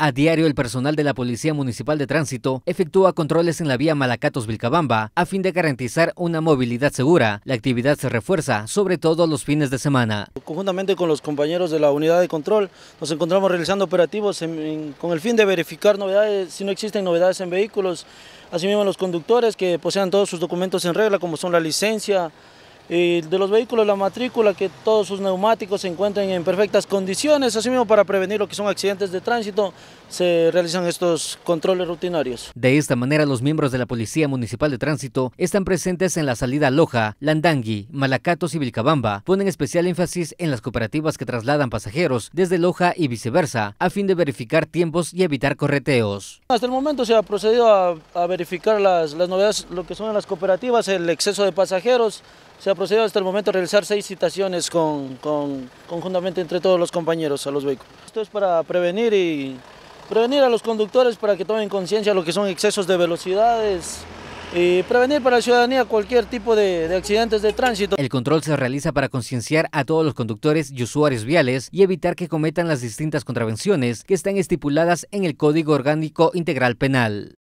A diario, el personal de la Policía Municipal de Tránsito efectúa controles en la vía Malacatos-Vilcabamba a fin de garantizar una movilidad segura. La actividad se refuerza, sobre todo los fines de semana. Conjuntamente con los compañeros de la unidad de control, nos encontramos realizando operativos con el fin de verificar novedades, si no existen novedades en vehículos. Asimismo, los conductores que posean todos sus documentos en regla, como son la licencia, y de los vehículos la matrícula, que todos sus neumáticos se encuentren en perfectas condiciones, así mismo para prevenir lo que son accidentes de tránsito, se realizan estos controles rutinarios. De esta manera, los miembros de la Policía Municipal de Tránsito están presentes en la salida Loja, Landangui, Malacatos y Vilcabamba, ponen especial énfasis en las cooperativas que trasladan pasajeros desde Loja y viceversa, a fin de verificar tiempos y evitar correteos. Hasta el momento se ha procedido a, verificar las, las novedades, lo que son las cooperativas, el exceso de pasajeros, se ha procedido hasta el momento a realizar seis citaciones con, conjuntamente entre todos los compañeros a los vehículos. Esto es para prevenir y prevenir a los conductores para que tomen conciencia de lo que son excesos de velocidades, y prevenir para la ciudadanía cualquier tipo de, de, accidentes de tránsito. El control se realiza para concienciar a todos los conductores y usuarios viales y evitar que cometan las distintas contravenciones que están estipuladas en el Código Orgánico Integral Penal.